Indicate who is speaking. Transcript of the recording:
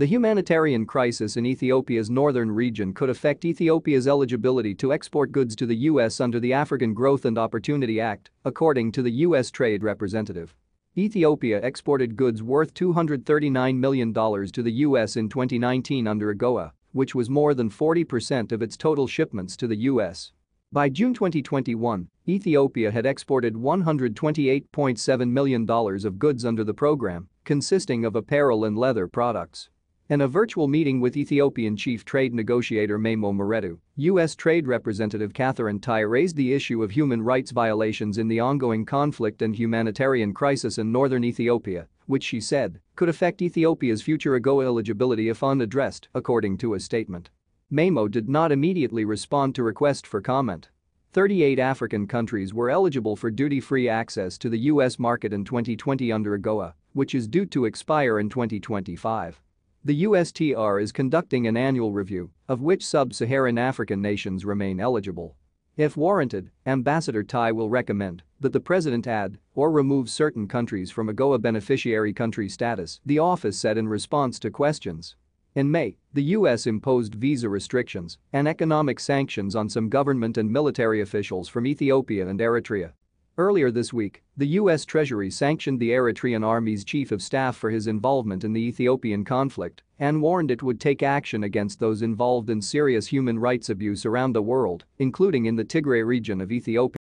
Speaker 1: The humanitarian crisis in Ethiopia's northern region could affect Ethiopia's eligibility to export goods to the U.S. under the African Growth and Opportunity Act, according to the U.S. Trade Representative. Ethiopia exported goods worth $239 million to the U.S. in 2019 under AGOA, which was more than 40% of its total shipments to the U.S. By June 2021, Ethiopia had exported $128.7 million of goods under the program, consisting of apparel and leather products. In a virtual meeting with Ethiopian chief trade negotiator Memo Moretu, U.S. Trade Representative Catherine Tai raised the issue of human rights violations in the ongoing conflict and humanitarian crisis in northern Ethiopia, which she said could affect Ethiopia's future AGOA eligibility if unaddressed, according to a statement. Memo did not immediately respond to request for comment. 38 African countries were eligible for duty-free access to the U.S. market in 2020 under AGOA, which is due to expire in 2025. The USTR is conducting an annual review of which sub-Saharan African nations remain eligible. If warranted, Ambassador Tai will recommend that the president add or remove certain countries from AGOA beneficiary country status, the office said in response to questions. In May, the U.S. imposed visa restrictions and economic sanctions on some government and military officials from Ethiopia and Eritrea Earlier this week, the U.S. Treasury sanctioned the Eritrean Army's chief of staff for his involvement in the Ethiopian conflict and warned it would take action against those involved in serious human rights abuse around the world, including in the Tigray region of Ethiopia.